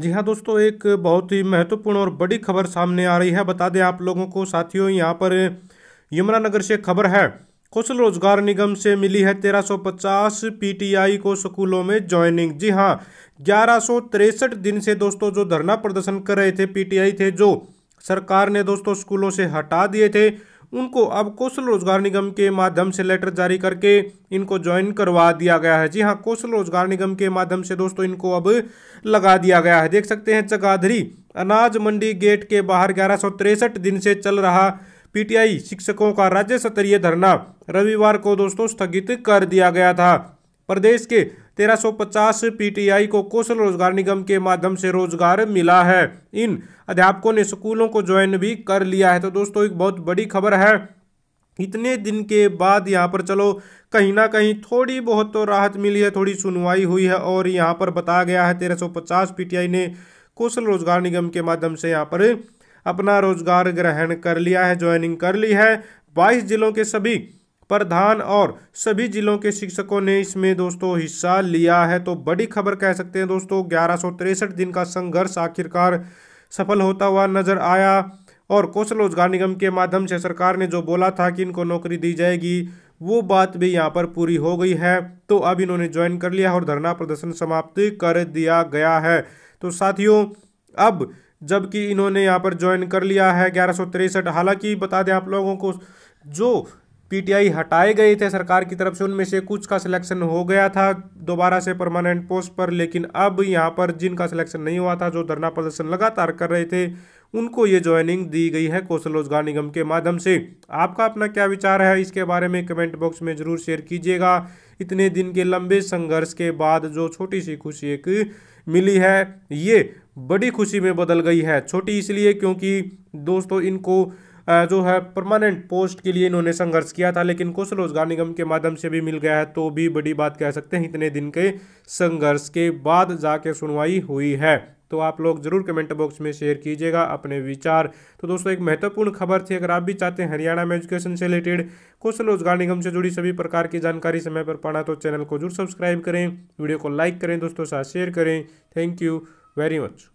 जी हाँ दोस्तों एक बहुत ही महत्वपूर्ण और बड़ी खबर सामने आ रही है बता दें आप लोगों को साथियों यहाँ पर यमुनानगर से खबर है कौशल रोजगार निगम से मिली है 1350 पीटीआई को स्कूलों में ज्वाइनिंग जी हाँ ग्यारह दिन से दोस्तों जो धरना प्रदर्शन कर रहे थे पीटीआई थे जो सरकार ने दोस्तों स्कूलों से हटा दिए थे उनको अब कौशल रोजगार निगम के माध्यम से लेटर जारी करके इनको ज्वाइन करवा दिया गया है जी हाँ कौशल रोजगार निगम के माध्यम से दोस्तों इनको अब लगा दिया गया है देख सकते हैं चगाधरी अनाज मंडी गेट के बाहर ग्यारह दिन से चल रहा पीटीआई शिक्षकों का राज्य स्तरीय धरना रविवार को दोस्तों स्थगित कर दिया गया था प्रदेश के 1350 पीटीआई को कौशल रोजगार निगम के माध्यम से रोजगार मिला है इन अध्यापकों ने स्कूलों को ज्वाइन भी कर लिया है तो दोस्तों एक बहुत बड़ी खबर है इतने दिन के बाद यहाँ पर चलो कहीं ना कहीं थोड़ी बहुत तो राहत मिली है थोड़ी सुनवाई हुई है और यहाँ पर बताया गया है 1350 पीटीआई ने कौशल रोजगार निगम के माध्यम से यहाँ पर अपना रोजगार ग्रहण कर लिया है ज्वाइनिंग कर ली है 22 जिलों के सभी प्रधान और सभी जिलों के शिक्षकों ने इसमें दोस्तों हिस्सा लिया है तो बड़ी खबर कह सकते हैं दोस्तों ग्यारह दिन का संघर्ष आखिरकार सफल होता हुआ नजर आया और कौशल रोजगार निगम के माध्यम से सरकार ने जो बोला था कि इनको नौकरी दी जाएगी वो बात भी यहाँ पर पूरी हो गई है तो अब इन्होंने ज्वाइन कर लिया और धरना प्रदर्शन समाप्त कर दिया गया है तो साथियों अब जबकि इन्होंने यहाँ पर ज्वाइन कर लिया है ग्यारह हालांकि बता दें आप लोगों को जो पीटीआई हटाए गए थे सरकार की तरफ से उनमें से कुछ का सिलेक्शन हो गया था दोबारा से परमानेंट पोस्ट पर लेकिन अब यहाँ पर जिनका सिलेक्शन नहीं हुआ था जो धरना प्रदर्शन लगातार कर रहे थे उनको ये ज्वाइनिंग दी गई है कौशल रोजगार निगम के माध्यम से आपका अपना क्या विचार है इसके बारे में कमेंट बॉक्स में ज़रूर शेयर कीजिएगा इतने दिन के लंबे संघर्ष के बाद जो छोटी सी खुशी एक मिली है ये बड़ी खुशी में बदल गई है छोटी इसलिए क्योंकि दोस्तों इनको जो है परमानेंट पोस्ट के लिए इन्होंने संघर्ष किया था लेकिन कौशल रोजगार निगम के माध्यम से भी मिल गया है तो भी बड़ी बात कह सकते हैं इतने दिन के संघर्ष के बाद जाके सुनवाई हुई है तो आप लोग जरूर कमेंट बॉक्स में शेयर कीजिएगा अपने विचार तो दोस्तों एक महत्वपूर्ण खबर थी अगर आप भी चाहते हैं हरियाणा में एजुकेशन से रिलेटेड कौशल रोजगार निगम से जुड़ी सभी प्रकार की जानकारी समय पर पाना तो चैनल को जरूर सब्सक्राइब करें वीडियो को लाइक करें दोस्तों साथ शेयर करें थैंक यू वेरी मच